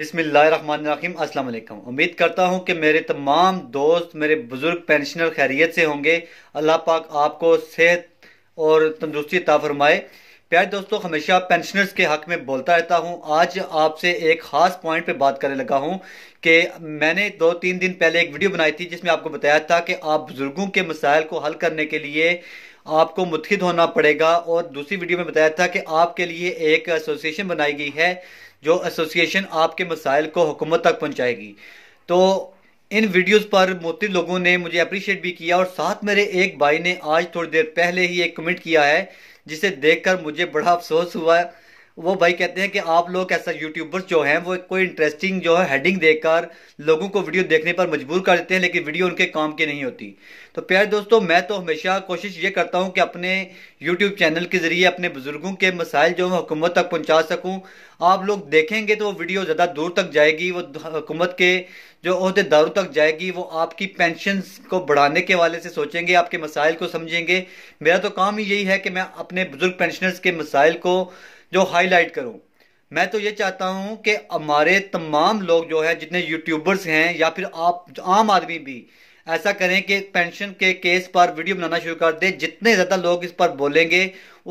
बिसमीम अस्सलाम उम्मीद करता हूँ कि मेरे तमाम दोस्त मेरे बुज़ुर्ग पेंशनर खैरियत से होंगे अल्लाह पाक आपको सेहत और तंदुरुस्ती ताफरमाए प्यारे दोस्तों हमेशा पेंशनर्स के हक़ में बोलता रहता हूँ आज आपसे एक ख़ास पॉइंट पे बात करने लगा हूँ कि मैंने दो तीन दिन पहले एक वीडियो बनाई थी जिसमें आपको बताया था कि आप बुज़ुर्गों के मसाइल को हल करने के लिए आपको मुतहद होना पड़ेगा और दूसरी वीडियो में बताया था कि आपके लिए एक एसोसिएशन बनाई गई है जो एसोसिएशन आपके मसाइल को हुकूमत तक पहुँचाएगी तो इन वीडियोस पर मोत लोगों ने मुझे अप्रिशिएट भी किया और साथ मेरे एक भाई ने आज थोड़ी देर पहले ही एक कमेंट किया है जिसे देखकर मुझे बड़ा अफसोस हुआ वो भाई कहते हैं कि आप लोग ऐसा यूट्यूबर्स जो हैं वो कोई इंटरेस्टिंग जो है हेडिंग देकर लोगों को वीडियो देखने पर मजबूर कर देते हैं लेकिन वीडियो उनके काम की नहीं होती तो प्यार दोस्तों मैं तो हमेशा कोशिश ये करता हूँ कि अपने यूट्यूब चैनल के ज़रिए अपने बुज़ुर्गों के मसाइल जो मैं हुकूमत तक पहुँचा सकूँ आप लोग देखेंगे तो वो वीडियो ज़्यादा दूर तक जाएगी वो हुकूमत के जो अहदेदारों तक जाएगी वो आपकी पेंशन को बढ़ाने के वाले से सोचेंगे आपके मसाइल को समझेंगे मेरा तो काम ही यही है कि मैं अपने बुज़ुर्ग पेंशनर्स के मसाइल को जो हाईलाइट करूँ मैं तो ये चाहता हूँ कि हमारे तमाम लोग जो है जितने यूट्यूबर्स हैं या फिर आप आम आदमी भी ऐसा करें कि पेंशन के केस पर वीडियो बनाना शुरू कर दें जितने ज़्यादा लोग इस पर बोलेंगे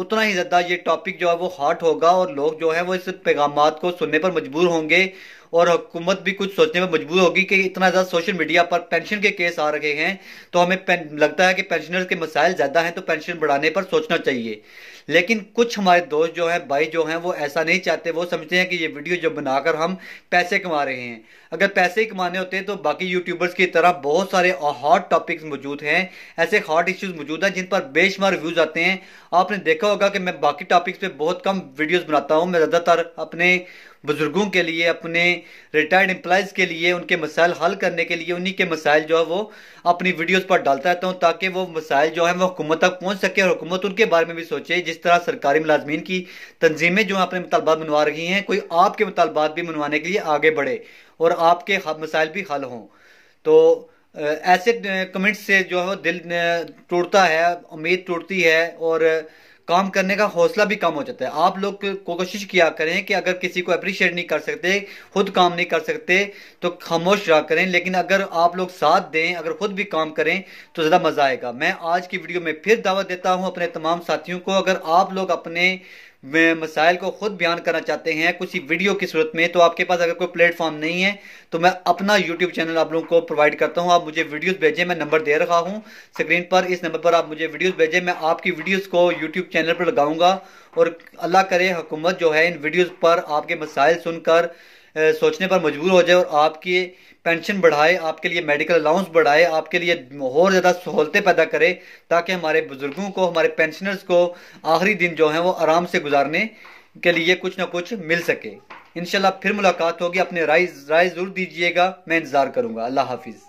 उतना ही ज़्यादा ये टॉपिक जो है वो हॉट होगा और लोग जो है वो इस पैगाम को सुनने पर मजबूर होंगे और हुकूमत भी कुछ सोचने में मजबूर होगी कि इतना ज़्यादा सोशल मीडिया पर पेंशन के केस आ रहे हैं तो हमें लगता है कि पेंशनर के मसाइल ज़्यादा हैं तो पेंशन बढ़ाने पर सोचना चाहिए लेकिन कुछ हमारे दोस्त जो हैं भाई जो हैं वो ऐसा नहीं चाहते वो समझते हैं कि ये वीडियो जो बनाकर हम पैसे कमा रहे हैं अगर पैसे ही कमाने होते हैं तो बाकी यूट्यूबर्स की तरह बहुत सारे हॉट टॉपिक्स मौजूद हैं ऐसे हॉट इश्यूज मौजूद हैं जिन पर बेशुमार व्यूज आते हैं आपने देखा होगा कि मैं बाकी टॉपिक्स पे बहुत कम वीडियोस बनाता हूँ मैं ज़्यादातर अपने बुज़ुर्गों के लिए अपने रिटायर्ड एम्प्लाइज के लिए उनके मसाइल हल करने के लिए उन्हीं के मसाइल जो है वो अपनी वीडियोस पर डालता रहता हूँ ताकि वो मसाइल जो है वो हुकूमत तक पहुँच सके और हुकूमत उनके बारे में भी सोचे जिस तरह सरकारी मुलाजमीन की तंजीमें जो अपने मुतालबात मनवा रही हैं कोई आपके मुतालबात भी मनवाने के लिए आगे बढ़े और आपके मसाइल भी हल हों तो ऐसे कमेंट्स से जो है वो दिल टूटता है उम्मीद टूटती है और काम करने का हौसला भी कम हो जाता है आप लोग को कोशिश किया करें कि अगर किसी को अप्रिशिएट नहीं कर सकते खुद काम नहीं कर सकते तो खामोश रहा करें लेकिन अगर आप लोग साथ दें अगर खुद भी काम करें तो ज़्यादा मज़ा आएगा मैं आज की वीडियो में फिर दावा देता हूँ अपने तमाम साथियों को अगर आप लोग अपने मसाइल को खुद बयान करना चाहते हैं कुछ वीडियो की सूरत में तो आपके पास अगर कोई प्लेटफॉर्म नहीं है तो मैं अपना यूट्यूब चैनल आप लोगों को प्रोवाइड करता हूं आप मुझे वीडियोस भेजें मैं नंबर दे रखा हूं स्क्रीन पर इस नंबर पर आप मुझे वीडियोस भेजें मैं आपकी वीडियोस को यूट्यूब चैनल पर लगाऊंगा और अल्लाह करे हुकूमत जो है इन वीडियोज़ पर आपके मसाइल सुनकर सोचने पर मजबूर हो जाए और आपकी पेंशन बढ़ाए आपके लिए मेडिकल अलाउंस बढ़ाए आपके लिए और ज़्यादा सहूलतें पैदा करे ताकि हमारे बुज़ुर्गों को हमारे पेंशनर्स को आखिरी दिन जो है वो आराम से गुजारने के लिए कुछ ना कुछ मिल सके इन फिर मुलाकात होगी अपने राय राय ज़रूर दीजिएगा मैं इंतज़ार करूँगा अल्लाह हाफिज़